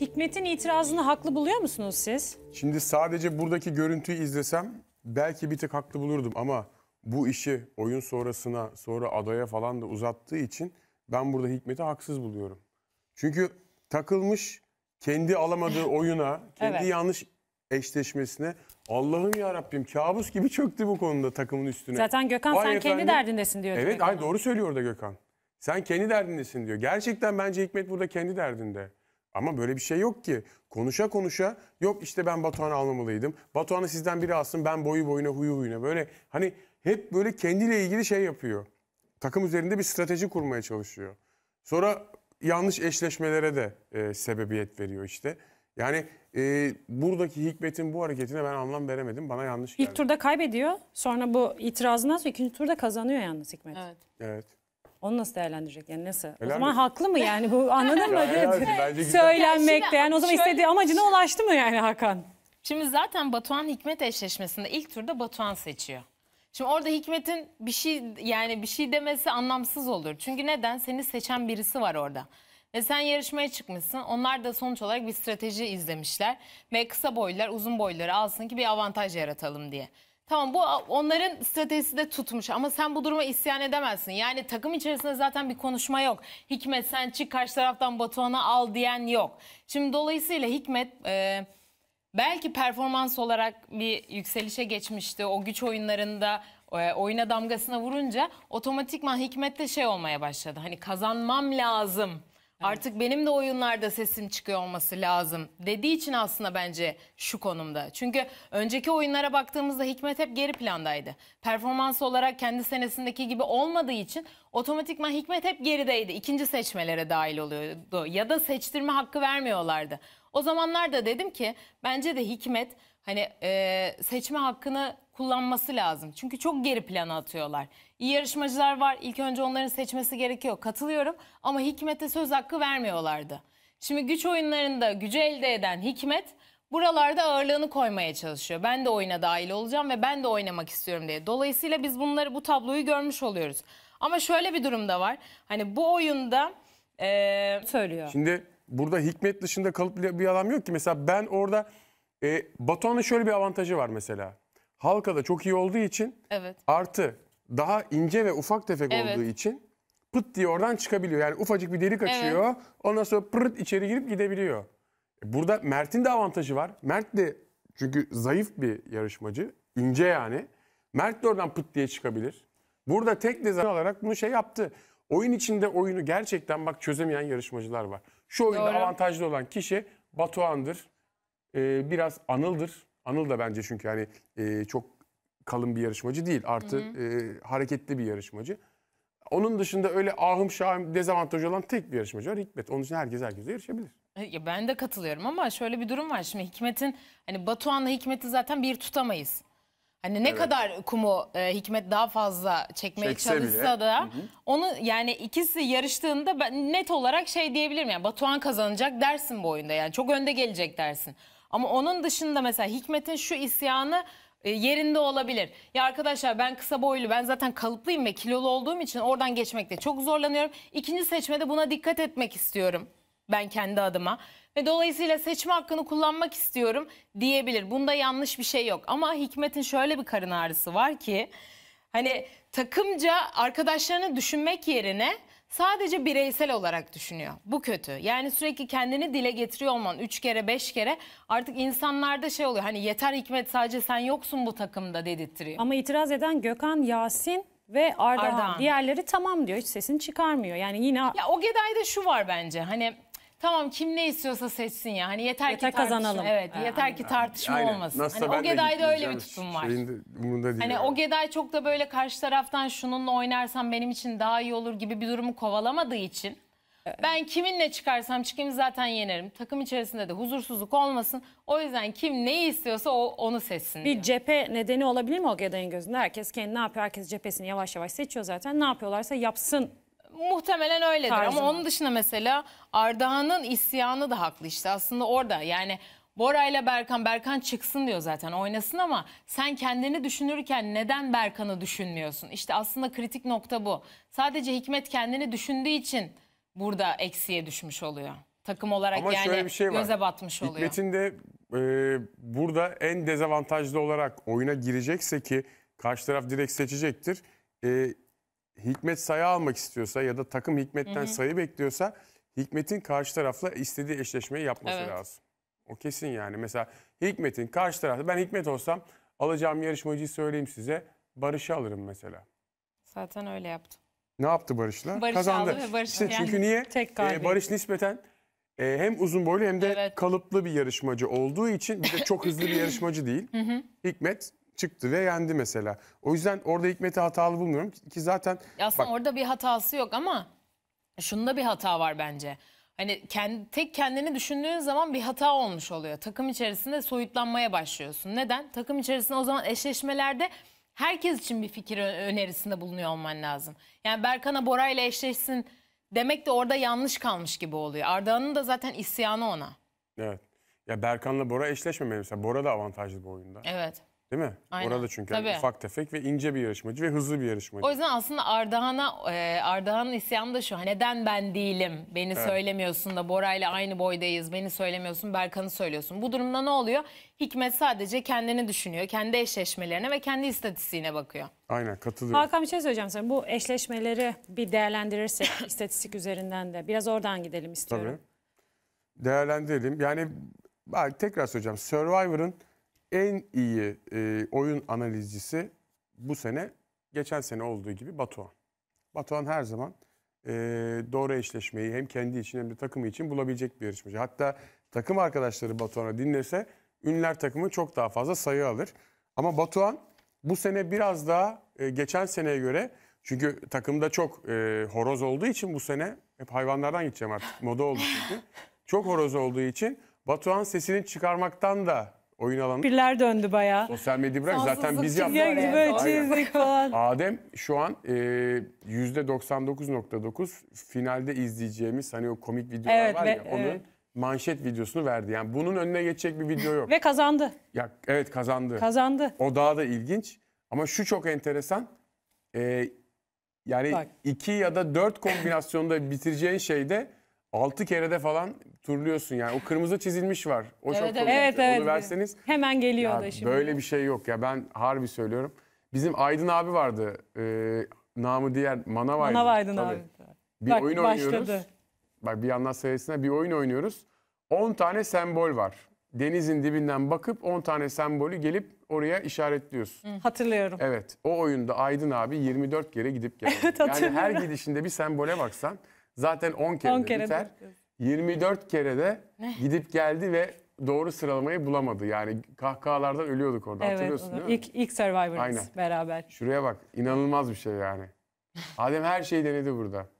Hikmet'in itirazını haklı buluyor musunuz siz? Şimdi sadece buradaki görüntüyü izlesem belki bir tık haklı bulurdum ama bu işi oyun sonrasına sonra adaya falan da uzattığı için ben burada Hikmet'i haksız buluyorum. Çünkü takılmış kendi alamadığı oyuna, kendi evet. yanlış eşleşmesine Allah'ım ya Rabbim kabus gibi çöktü bu konuda takımın üstüne. Zaten Gökhan Vay sen efendim, kendi derdindesin diyor. Evet ay doğru söylüyor da Gökhan. Sen kendi derdindesin diyor. Gerçekten bence Hikmet burada kendi derdinde. Ama böyle bir şey yok ki. Konuşa konuşa yok işte ben Batuhan'ı almamalıydım. Batuhan'ı sizden biri alsın ben boyu boyuna huyu huyuna. Böyle hani hep böyle kendiyle ilgili şey yapıyor. Takım üzerinde bir strateji kurmaya çalışıyor. Sonra yanlış eşleşmelere de e, sebebiyet veriyor işte. Yani e, buradaki Hikmet'in bu hareketine ben anlam veremedim. Bana yanlış geldi. İlk turda kaybediyor. Sonra bu itirazından sonra ikinci turda kazanıyor yalnız Hikmet. Evet. Evet. Onu nasıl değerlendirecek? Yani nasıl? Helal o zaman mi? haklı mı yani bu anladın mı? Söylenmekte. Yani o zaman şöyle... istediği amacına şey- ulaştı mı yani Hakan? Şimdi zaten Batuhan Hikmet eşleşmesinde ilk turda Batuhan seçiyor. Şimdi orada Hikmet'in bir şey yani bir şey demesi anlamsız olur. Çünkü neden? Seni seçen birisi var orada. Ve sen yarışmaya çıkmışsın. Onlar da sonuç olarak bir strateji izlemişler. Ve kısa boylar uzun boyları alsın ki bir avantaj yaratalım diye. Tamam bu onların stratejisi de tutmuş ama sen bu duruma isyan edemezsin. Yani takım içerisinde zaten bir konuşma yok. Hikmet sen çık karşı taraftan Batuhan'a al diyen yok. Şimdi dolayısıyla Hikmet e, belki performans olarak bir yükselişe geçmişti. O güç oyunlarında e, oyuna damgasına vurunca otomatikman de şey olmaya başladı. Hani kazanmam lazım Artık benim de oyunlarda sesim çıkıyor olması lazım dediği için aslında bence şu konumda. Çünkü önceki oyunlara baktığımızda Hikmet hep geri plandaydı. Performans olarak kendi senesindeki gibi olmadığı için otomatikman Hikmet hep gerideydi. İkinci seçmelere dahil oluyordu ya da seçtirme hakkı vermiyorlardı. O zamanlar da dedim ki bence de Hikmet hani e, seçme hakkını kullanması lazım. Çünkü çok geri plana atıyorlar. İyi yarışmacılar var. İlk önce onların seçmesi gerekiyor. Katılıyorum ama Hikmet'e söz hakkı vermiyorlardı. Şimdi güç oyunlarında gücü elde eden Hikmet buralarda ağırlığını koymaya çalışıyor. Ben de oyuna dahil olacağım ve ben de oynamak istiyorum diye. Dolayısıyla biz bunları bu tabloyu görmüş oluyoruz. Ama şöyle bir durum da var. Hani bu oyunda ee, söylüyor. Şimdi burada Hikmet dışında kalıp bir adam yok ki. Mesela ben orada e, Batuhan'ın şöyle bir avantajı var mesela. Halkada çok iyi olduğu için Evet. artı daha ince ve ufak tefek Evet. olduğu için pıt diye oradan çıkabiliyor. Yani ufacık bir delik açıyor. Ondan sonra pırt içeri girip gidebiliyor. E, burada Mert'in de avantajı var. Mert de çünkü zayıf bir yarışmacı. ince yani. Mert de oradan pıt diye çıkabilir. Burada tek dezavantaj olarak bunu şey yaptı. Oyun içinde oyunu gerçekten bak çözemeyen yarışmacılar var. Şu oyunda Doğru. avantajlı olan kişi Batuhan'dır. Ee, biraz Anıl'dır. Anıl da bence çünkü yani e, çok kalın bir yarışmacı değil. Artı hı hı. E, hareketli bir yarışmacı. Onun dışında öyle ahım şahım dezavantajı olan tek bir yarışmacı var Hikmet. Onun için herkes herkese yarışabilir. E, ya ben de katılıyorum ama şöyle bir durum var. Şimdi Hikmet'in hani Batuhan'la Hikmet'i zaten bir tutamayız. Hani ne evet. kadar kumu e, Hikmet daha fazla çekmeye Çekse çalışsa bile. da hı hı. onu yani ikisi yarıştığında ben net olarak şey diyebilirim yani Batuhan kazanacak dersin bu oyunda yani çok önde gelecek dersin. Ama onun dışında mesela Hikmet'in şu isyanı e, yerinde olabilir. Ya arkadaşlar ben kısa boylu ben zaten kalıplıyım ve kilolu olduğum için oradan geçmekte çok zorlanıyorum. İkinci seçmede buna dikkat etmek istiyorum ben kendi adıma. Ve dolayısıyla seçme hakkını kullanmak istiyorum diyebilir. Bunda yanlış bir şey yok. Ama Hikmet'in şöyle bir karın ağrısı var ki hani takımca arkadaşlarını düşünmek yerine sadece bireysel olarak düşünüyor. Bu kötü. Yani sürekli kendini dile getiriyor olman 3 kere 5 kere artık insanlarda şey oluyor. Hani yeter Hikmet sadece sen yoksun bu takımda dedirtiyor. Ama itiraz eden Gökhan, Yasin ve Ardahan. Ardahan. Diğerleri tamam diyor hiç sesini çıkarmıyor. Yani yine... Ya o Gedayda şu var bence hani Tamam kim ne istiyorsa seçsin ya. Hani yeter, yeter ki tartışma. kazanalım. Evet, yani. yeter ki tartışma Aynen. olmasın. Nasılsa hani Ogeday'da öyle bir tutum var. Şeyinde, umurunda değil. Hani yani. Geday çok da böyle karşı taraftan şununla oynarsam benim için daha iyi olur gibi bir durumu kovalamadığı için ben kiminle çıkarsam çıkayım zaten yenerim. Takım içerisinde de huzursuzluk olmasın. O yüzden kim neyi istiyorsa o, onu seçsin. Bir diyor. cephe nedeni olabilir mi o Ogeday'ın gözünde? Herkes kendi ne yapıyor? Herkes cephesini yavaş yavaş seçiyor zaten. Ne yapıyorlarsa yapsın Muhtemelen öyledir Tarzım. ama onun dışında mesela Ardahan'ın isyanı da haklı işte aslında orada yani Bora ile Berkan, Berkan çıksın diyor zaten oynasın ama sen kendini düşünürken neden Berkan'ı düşünmüyorsun? işte aslında kritik nokta bu. Sadece Hikmet kendini düşündüğü için burada eksiye düşmüş oluyor. Takım olarak ama yani şey var. batmış oluyor. Hikmet'in de e, burada en dezavantajlı olarak oyuna girecekse ki karşı taraf direkt seçecektir. E, Hikmet sayı almak istiyorsa ya da takım Hikmet'ten Hı-hı. sayı bekliyorsa Hikmet'in karşı tarafla istediği eşleşmeyi yapması evet. lazım. O kesin yani. Mesela Hikmet'in karşı tarafı ben Hikmet olsam alacağım yarışmacıyı söyleyeyim size. Barış'ı alırım mesela. Zaten öyle yaptım. Ne yaptı Barış'la? Barış Kazandı. aldı ve Barış işte yani Çünkü niye? Tek e, Barış nispeten e, hem uzun boylu hem de evet. kalıplı bir yarışmacı olduğu için bir de çok hızlı bir yarışmacı değil. Hikmet çıktı ve yendi mesela. O yüzden orada Hikmet'i hatalı bulmuyorum ki zaten... Ya aslında bak, orada bir hatası yok ama şunda bir hata var bence. Hani kendi, tek kendini düşündüğün zaman bir hata olmuş oluyor. Takım içerisinde soyutlanmaya başlıyorsun. Neden? Takım içerisinde o zaman eşleşmelerde herkes için bir fikir önerisinde bulunuyor olman lazım. Yani Berkan'a Bora ile eşleşsin demek de orada yanlış kalmış gibi oluyor. Arda'nın da zaten isyanı ona. Evet. Ya Berkan'la Bora eşleşmemeli mesela. Bora da avantajlı bu oyunda. Evet. Değil mi? Aynen. Orada çünkü yani ufak tefek ve ince bir yarışmacı ve hızlı bir yarışmacı. O yüzden aslında Ardahan'a e, Ardahan'ın isyanı da şu. Neden ben değilim? Beni söylemiyorsun da Bora ile aynı boydayız. Beni söylemiyorsun, Berkan'ı söylüyorsun. Bu durumda ne oluyor? Hikmet sadece kendini düşünüyor. Kendi eşleşmelerine ve kendi istatistiğine bakıyor. Aynen katılıyorum. Hakan bir şey söyleyeceğim sana. Bu eşleşmeleri bir değerlendirirsek istatistik üzerinden de biraz oradan gidelim istiyorum. Tabii. Değerlendirelim. Yani tekrar söyleyeceğim. Survivor'ın en iyi e, oyun analizcisi bu sene geçen sene olduğu gibi Batuhan. Batuhan her zaman e, doğru eşleşmeyi hem kendi için hem de takımı için bulabilecek bir yarışmacı. Hatta takım arkadaşları Batuhan'a dinlese ünler takımı çok daha fazla sayı alır. Ama Batuhan bu sene biraz daha e, geçen seneye göre çünkü takımda çok e, horoz olduğu için bu sene hep hayvanlardan gideceğim artık moda oldu çünkü. Çok horoz olduğu için Batuhan sesini çıkarmaktan da oyun alanı. Birler döndü bayağı. Sosyal medya bırak zaten biz yaptık. böyle falan. Adem şu an e, %99.9 finalde izleyeceğimiz hani o komik videolar evet, var ve, ya onun evet. manşet videosunu verdi. Yani bunun önüne geçecek bir video yok. ve kazandı. Ya evet kazandı. Kazandı. O daha da ilginç ama şu çok enteresan. E, yani Bak. iki ya da dört kombinasyonda bitireceğin şeyde 6 kerede falan turluyorsun yani. O kırmızı çizilmiş var. O çok evet, evet, evet. Onu verseniz. Hemen geliyor ya da şimdi. Böyle bir şey yok ya ben harbi söylüyorum. Bizim Aydın abi vardı. Ee, namı diğer Manav Aydın. Manav Aydın abi. Bir Bak, oyun başladı. oynuyoruz. Bak bir yandan sayesinde bir oyun oynuyoruz. 10 tane sembol var. Denizin dibinden bakıp 10 tane sembolü gelip oraya işaretliyorsun. Hı. Hatırlıyorum. Evet. O oyunda Aydın abi 24 kere gidip geldi. Evet, yani her gidişinde bir sembole baksan Zaten 10 kere, 10 kere biter. De. 24 kere de gidip geldi ve doğru sıralamayı bulamadı. Yani kahkahalardan ölüyorduk orada evet, hatırlıyorsun değil mi? İlk, ilk Survivor'ımız beraber. Şuraya bak inanılmaz bir şey yani. Adem her şeyi denedi burada.